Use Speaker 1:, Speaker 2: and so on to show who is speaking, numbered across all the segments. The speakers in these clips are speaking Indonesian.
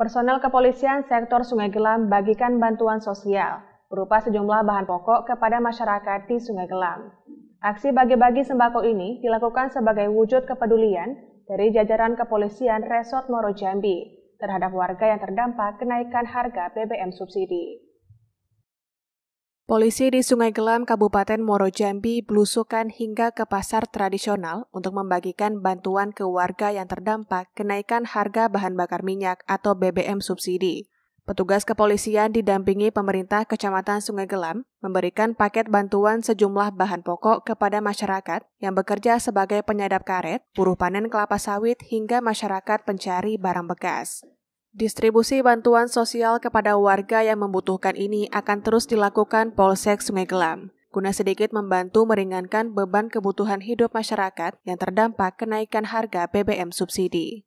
Speaker 1: Personel kepolisian sektor Sungai Gelam bagikan bantuan sosial berupa sejumlah bahan pokok kepada masyarakat di Sungai Gelam. Aksi bagi-bagi sembako ini dilakukan sebagai wujud kepedulian dari jajaran kepolisian Resort Moro Jambi terhadap warga yang terdampak kenaikan harga BBM subsidi.
Speaker 2: Polisi di Sungai Gelam, Kabupaten Moro Jambi belusukan hingga ke pasar tradisional untuk membagikan bantuan ke warga yang terdampak kenaikan harga bahan bakar minyak atau BBM subsidi. Petugas kepolisian didampingi pemerintah Kecamatan Sungai Gelam memberikan paket bantuan sejumlah bahan pokok kepada masyarakat yang bekerja sebagai penyadap karet, buruh panen kelapa sawit hingga masyarakat pencari barang bekas. Distribusi bantuan sosial kepada warga yang membutuhkan ini akan terus dilakukan Polsek Sungai Gelam guna sedikit membantu meringankan beban kebutuhan hidup masyarakat yang terdampak kenaikan harga BBM subsidi.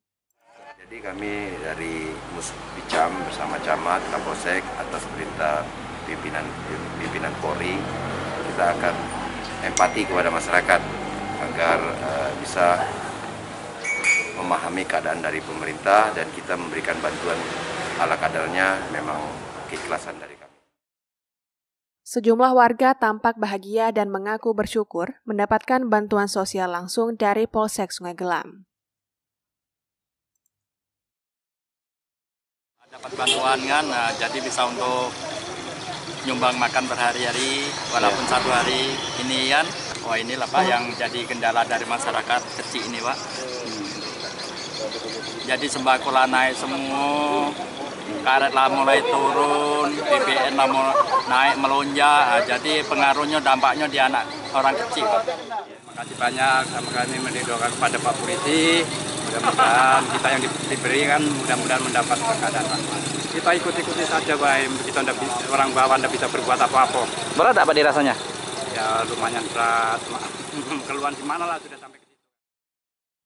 Speaker 3: Jadi kami dari Musbicam bersama Camat, Kapolsek atas perintah pimpinan pimpinan Polri kita akan empati kepada masyarakat agar uh, bisa memahami keadaan dari pemerintah dan kita memberikan bantuan ala kadarnya memang keikhlasan dari kami.
Speaker 2: Sejumlah warga tampak bahagia dan mengaku bersyukur mendapatkan bantuan sosial langsung dari Polsek Sungai Gelam.
Speaker 4: Dapat bantuan kan, nah, jadi bisa untuk nyumbang makan berhari-hari, walaupun yeah. satu hari ini kan. Wah oh, inilah Pak yang jadi kendala dari masyarakat kecil ini Pak. Hmm jadi sembako lah naik semua karet lah mulai turun BBM lah mulai naik melonjak ah, jadi pengaruhnya dampaknya di anak orang kecil terima kasih banyak sama kami mendoakan kepada Pak Puriti mudah-mudahan kita yang diberi kan mudah-mudahan mendapat keadaan kita ikut-ikuti saja baik kita bisa, orang bawah tidak bisa berbuat apa-apa berat apa dirasanya ya lumayan berat keluhan di mana lah sudah sampai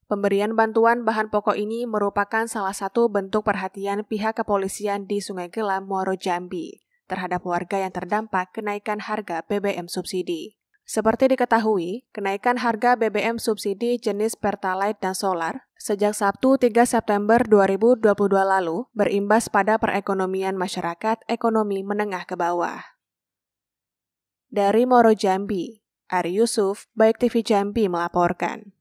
Speaker 2: Pemberian bantuan bahan pokok ini merupakan salah satu bentuk perhatian pihak kepolisian di Sungai Gelam, Muaro Jambi terhadap warga yang terdampak kenaikan harga BBM subsidi. Seperti diketahui, kenaikan harga BBM subsidi jenis Pertalite dan Solar sejak Sabtu 3 September 2022 lalu berimbas pada perekonomian masyarakat ekonomi menengah ke bawah.
Speaker 1: Dari Moro Jambi, Ari Yusuf, Baik TV Jambi melaporkan.